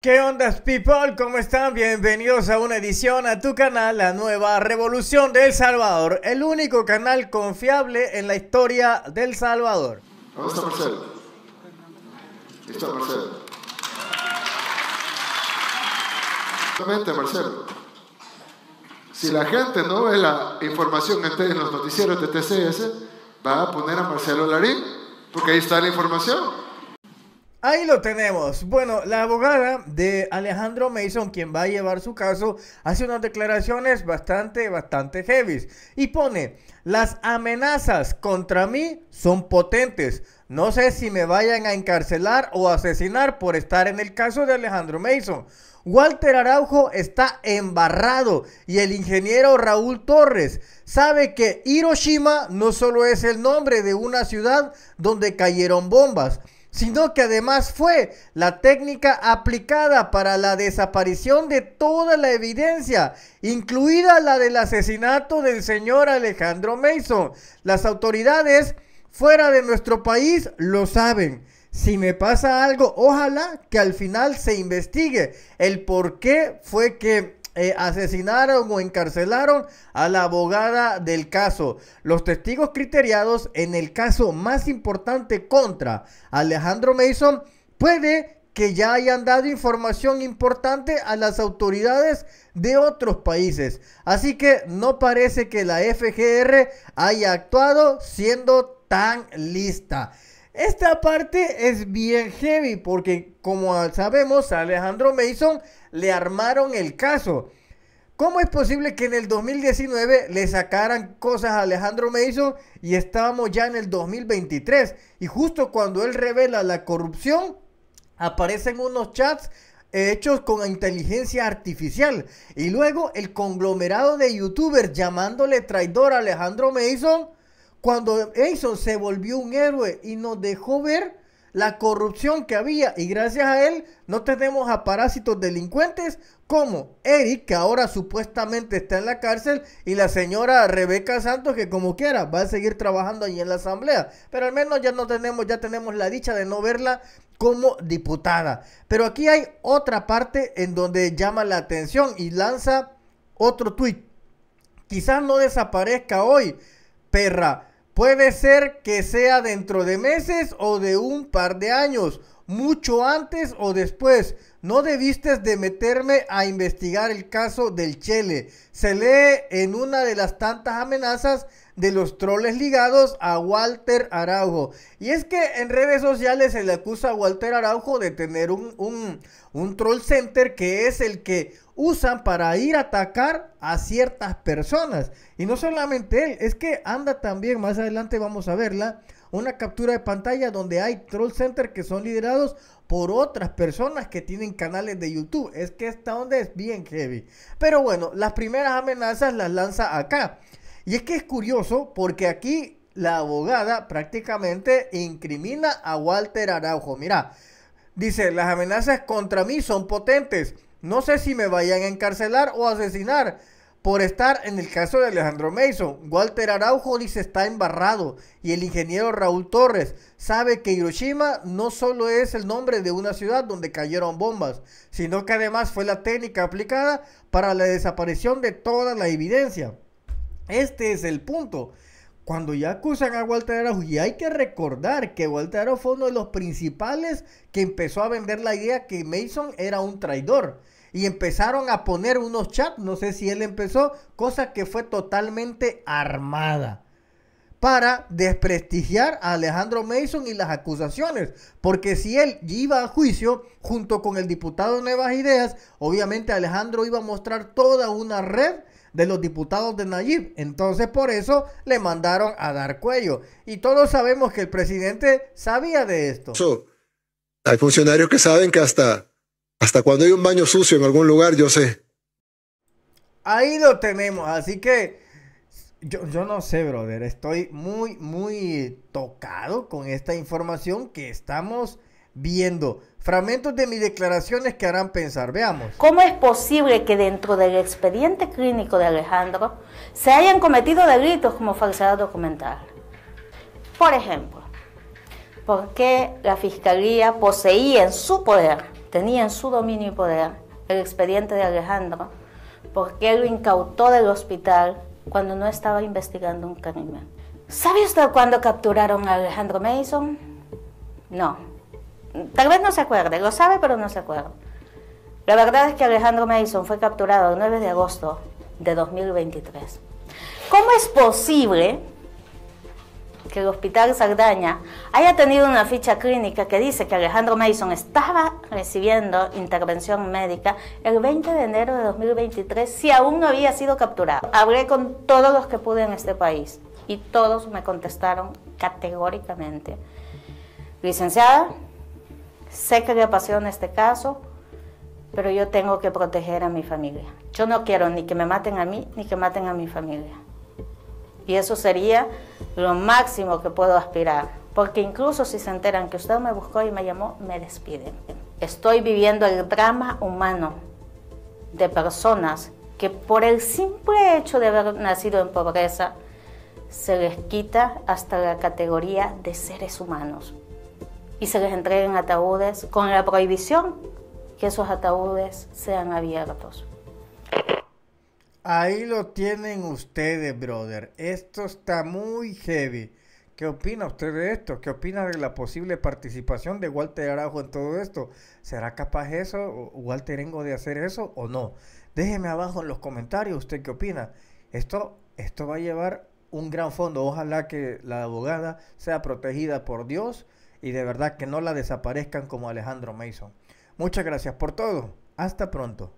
¿Qué onda people? ¿Cómo están? Bienvenidos a una edición a tu canal, la nueva revolución del Salvador, el único canal confiable en la historia del Salvador. ¿Dónde está Marcel? Está Marcelo. Exactamente, Si la gente no ve la información que en los noticieros de TCS, va a poner a Marcelo Larín, porque ahí está la información. Ahí lo tenemos. Bueno, la abogada de Alejandro Mason, quien va a llevar su caso, hace unas declaraciones bastante, bastante heavy. Y pone, las amenazas contra mí son potentes. No sé si me vayan a encarcelar o asesinar por estar en el caso de Alejandro Mason. Walter Araujo está embarrado y el ingeniero Raúl Torres sabe que Hiroshima no solo es el nombre de una ciudad donde cayeron bombas sino que además fue la técnica aplicada para la desaparición de toda la evidencia, incluida la del asesinato del señor Alejandro Mason. Las autoridades fuera de nuestro país lo saben. Si me pasa algo, ojalá que al final se investigue el por qué fue que eh, asesinaron o encarcelaron a la abogada del caso. Los testigos criteriados en el caso más importante contra Alejandro Mason puede que ya hayan dado información importante a las autoridades de otros países. Así que no parece que la FGR haya actuado siendo tan lista. Esta parte es bien heavy porque, como sabemos, a Alejandro Mason le armaron el caso. ¿Cómo es posible que en el 2019 le sacaran cosas a Alejandro Mason y estábamos ya en el 2023? Y justo cuando él revela la corrupción, aparecen unos chats hechos con inteligencia artificial. Y luego el conglomerado de youtubers llamándole traidor a Alejandro Mason cuando Edison se volvió un héroe y nos dejó ver la corrupción que había y gracias a él no tenemos a parásitos delincuentes como Eric, que ahora supuestamente está en la cárcel, y la señora Rebeca Santos, que como quiera, va a seguir trabajando ahí en la asamblea. Pero al menos ya no tenemos, ya tenemos la dicha de no verla como diputada. Pero aquí hay otra parte en donde llama la atención y lanza otro tweet Quizás no desaparezca hoy, perra. Puede ser que sea dentro de meses o de un par de años, mucho antes o después. No debiste de meterme a investigar el caso del Chele. Se lee en una de las tantas amenazas de los troles ligados a Walter Araujo. Y es que en redes sociales se le acusa a Walter Araujo de tener un, troll center que es el que usan para ir a atacar a ciertas personas. Y no solamente él, es que anda también, más adelante vamos a verla, una captura de pantalla donde hay troll center que son liderados por otras personas que tienen canales de YouTube. Es que esta onda es bien heavy. Pero bueno, las primeras amenazas las lanza acá. Y es que es curioso porque aquí la abogada prácticamente incrimina a Walter Araujo. Mira, dice, las amenazas contra mí son potentes. No sé si me vayan a encarcelar o asesinar por estar en el caso de Alejandro Mason. Walter Araujo dice está embarrado y el ingeniero Raúl Torres sabe que Hiroshima no solo es el nombre de una ciudad donde cayeron bombas, sino que además fue la técnica aplicada para la desaparición de toda la evidencia. Este es el punto. Cuando ya acusan a Walter Araujo, y hay que recordar que Walter Araujo fue uno de los principales que empezó a vender la idea que Mason era un traidor. Y empezaron a poner unos chats, no sé si él empezó, cosa que fue totalmente armada para desprestigiar a Alejandro Mason y las acusaciones. Porque si él iba a juicio junto con el diputado Nuevas Ideas, obviamente Alejandro iba a mostrar toda una red de los diputados de Nayib. Entonces por eso le mandaron a dar cuello. Y todos sabemos que el presidente sabía de esto. hay funcionarios que saben que hasta, hasta cuando hay un baño sucio en algún lugar, yo sé. Ahí lo tenemos, así que... Yo, yo, no sé, brother. Estoy muy, muy tocado con esta información que estamos viendo fragmentos de mis declaraciones que harán pensar. Veamos. ¿Cómo es posible que dentro del expediente clínico de Alejandro se hayan cometido delitos como falsedad documental? Por ejemplo, ¿por qué la Fiscalía poseía en su poder, tenía en su dominio y poder el expediente de Alejandro? ¿Por qué lo incautó del hospital cuando no estaba investigando un crimen? ¿Sabe usted cuándo capturaron a Alejandro Mason? No, tal vez no se acuerde, lo sabe pero no se acuerda. La verdad es que Alejandro Madison fue capturado el 9 de agosto de 2023. ¿Cómo es posible que el Hospital Sardaña haya tenido una ficha clínica que dice que Alejandro Madison estaba recibiendo intervención médica el 20 de enero de 2023 si aún no había sido capturado. Hablé con todos los que pude en este país y todos me contestaron categóricamente. Licenciada, Sé que le en este caso, pero yo tengo que proteger a mi familia. Yo no quiero ni que me maten a mí, ni que maten a mi familia. Y eso sería lo máximo que puedo aspirar, porque incluso si se enteran que usted me buscó y me llamó, me despiden. Estoy viviendo el drama humano de personas que por el simple hecho de haber nacido en pobreza, se les quita hasta la categoría de seres humanos y se les entreguen ataúdes con la prohibición que esos ataúdes sean abiertos. Ahí lo tienen ustedes, brother. Esto está muy heavy. ¿Qué opina usted de esto? ¿Qué opina de la posible participación de Walter Araujo en todo esto? ¿Será capaz eso, Walter Engo, de hacer eso o no? Déjeme abajo en los comentarios usted qué opina. Esto, esto va a llevar un gran fondo. Ojalá que la abogada sea protegida por Dios y de verdad que no la desaparezcan como Alejandro Mason. Muchas gracias por todo. Hasta pronto.